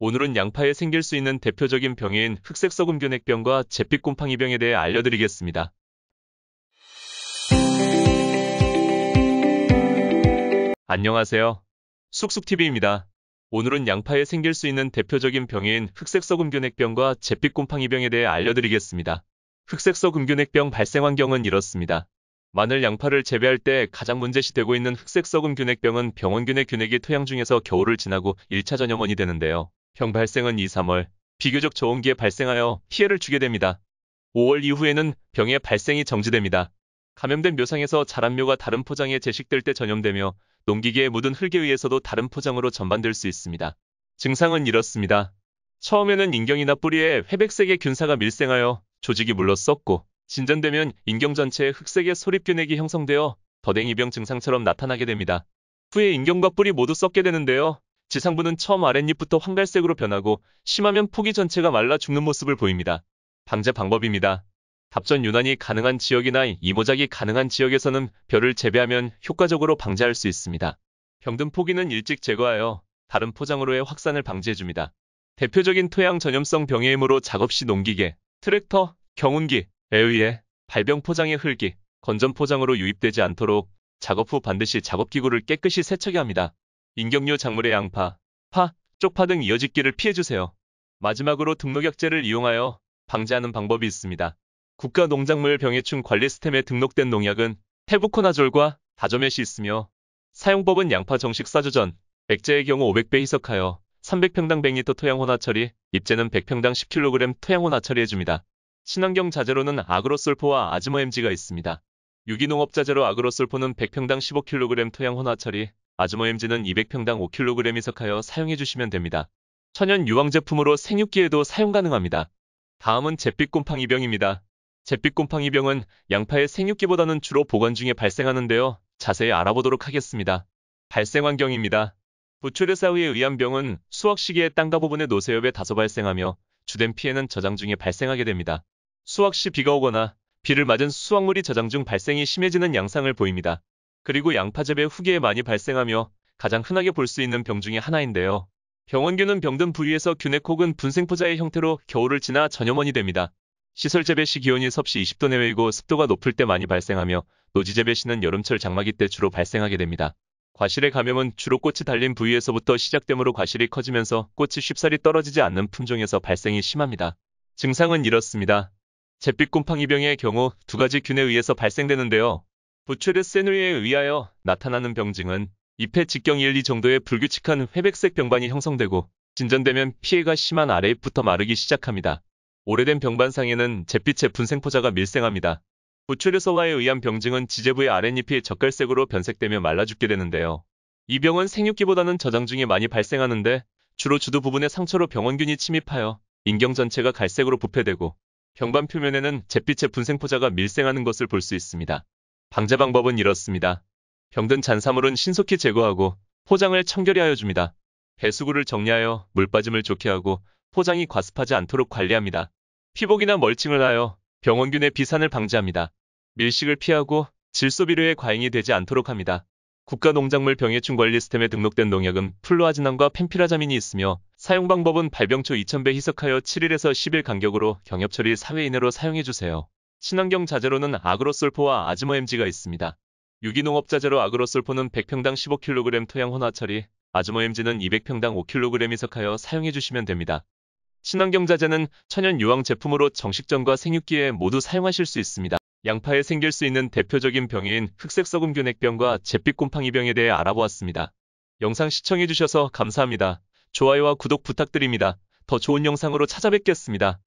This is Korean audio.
오늘은 양파에 생길 수 있는 대표적인 병인 흑색 썩음균핵병과 잿빛곰팡이병에 대해 알려드리겠습니다. 안녕하세요. 쑥쑥TV입니다. 오늘은 양파에 생길 수 있는 대표적인 병인 흑색 썩음균핵병과 잿빛곰팡이병에 대해 알려드리겠습니다. 흑색 썩음균핵병 발생 환경은 이렇습니다. 마늘 양파를 재배할 때 가장 문제시 되고 있는 흑색 썩음 균핵병은 병원균의 균핵이 토양 중에서 겨울을 지나고 1차 전염원이 되는데요. 병 발생은 2, 3월 비교적 저온기에 발생하여 피해를 주게 됩니다. 5월 이후에는 병의 발생이 정지됩니다. 감염된 묘상에서 자란 묘가 다른 포장에 재식될 때 전염되며 농기계에 묻은 흙에 의해서도 다른 포장으로 전반될 수 있습니다. 증상은 이렇습니다. 처음에는 인경이나 뿌리에 회백색의 균사가 밀생하여 조직이 물러썩고 진전되면 인경 전체에 흑색의 소립균액이 형성되어 더댕이병 증상처럼 나타나게 됩니다. 후에 인경과 뿌리 모두 썩게 되는데요. 지상부는 처음 아랫잎부터 황갈색으로 변하고 심하면 포기 전체가 말라 죽는 모습을 보입니다. 방제 방법입니다. 답전 유난히 가능한 지역이나 이모작이 가능한 지역에서는 벼를 재배하면 효과적으로 방제할 수 있습니다. 병든 포기는 일찍 제거하여 다른 포장으로의 확산을 방지해줍니다. 대표적인 토양 전염성 병해이므로 작업 시 농기계, 트랙터, 경운기, 에의에 발병 포장의 흙이 건전 포장으로 유입되지 않도록 작업 후 반드시 작업기구를 깨끗이 세척해야 합니다. 인경류 작물의 양파, 파, 쪽파 등 이어짓기를 피해주세요. 마지막으로 등록약제를 이용하여 방지하는 방법이 있습니다. 국가농작물병해충 관리스템에 시 등록된 농약은 테부코나졸과 다조멧이 있으며 사용법은 양파 정식 사주전, 백제의 경우 500배 희석하여 300평당 100리터 토양혼화 처리, 입제는 100평당 10kg 토양혼화 처리해줍니다. 친환경 자재로는 아그로솔포와 아즈모엠지가 있습니다. 유기농업 자재로 아그로솔포는 100평당 15kg 토양혼화 처리, 아즈모 MG는 200평당 5kg 이석하여 사용해 주시면 됩니다. 천연 유황 제품으로 생육기에도 사용 가능합니다. 다음은 잿빛 곰팡이병입니다. 잿빛 곰팡이병은 양파의 생육기보다는 주로 보관 중에 발생하는데요. 자세히 알아보도록 하겠습니다. 발생 환경입니다. 부추르사우에 의한 병은 수확 시기에 땅가 부분의 노세엽에 다소 발생하며 주된 피해는 저장 중에 발생하게 됩니다. 수확 시 비가 오거나 비를 맞은 수확물이 저장 중 발생이 심해지는 양상을 보입니다. 그리고 양파즙의 후기에 많이 발생하며 가장 흔하게 볼 수 있는 병 중의 하나인데요. 병원균은 병든 부위에서 균핵 혹은 분생포자의 형태로 겨울을 지나 전염원이 됩니다. 시설 재배 시 기온이 섭씨 20도 내외이고 습도가 높을 때 많이 발생하며 노지 재배 시는 여름철 장마기 때 주로 발생하게 됩니다. 과실의 감염은 주로 꽃이 달린 부위에서부터 시작되므로 과실이 커지면서 꽃이 쉽사리 떨어지지 않는 품종에서 발생이 심합니다. 증상은 이렇습니다. 잿빛 곰팡이병의 경우 두 가지 균에 의해서 발생되는데요. 부체르센누에 의하여 나타나는 병증은 잎의 직경 1, 2 정도의 불규칙한 회백색 병반이 형성되고 진전되면 피해가 심한 아래잎부터 마르기 시작합니다. 오래된 병반상에는 잿빛의 분생포자가 밀생합니다. 부추르서화에 의한 병증은 지제부의 아랫잎이 젓갈색으로 변색되며 말라 죽게 되는데요. 이 병은 생육기보다는 저장 중에 많이 발생하는데 주로 주두 부분의 상처로 병원균이 침입하여 인경 전체가 갈색으로 부패되고 병반 표면에는 잿빛의 분생포자가 밀생하는 것을 볼 수 있습니다. 방제 방법은 이렇습니다. 병든 잔사물은 신속히 제거하고 포장을 청결히하여 줍니다. 배수구를 정리하여 물 빠짐을 좋게 하고 포장이 과습하지 않도록 관리합니다. 피복이나 멀칭을 하여 병원균의 비산을 방지합니다. 밀식을 피하고 질소비료에 과잉이 되지 않도록 합니다. 국가농작물 병해충관리 시스템에 등록된 농약은 플루아진암과 펜피라자민이 있으며 사용 방법은 발병초 2000배 희석하여 7일에서 10일 간격으로 경협처리 4회 이내로 사용해주세요. 친환경 자재로는 아그로솔포와 아즈모엠지가 있습니다. 유기농업 자재로 아그로솔포는 100평당 15kg 토양 혼화 처리, 아즈모엠지는 200평당 5kg 이석하여 사용해 주시면 됩니다. 친환경 자재는 천연 유황 제품으로 정식전과 생육기에 모두 사용하실 수 있습니다. 양파에 생길 수 있는 대표적인 병인 흑색 썩음균핵병과 잿빛 곰팡이병에 대해 알아보았습니다. 영상 시청해주셔서 감사합니다. 좋아요와 구독 부탁드립니다. 더 좋은 영상으로 찾아뵙겠습니다.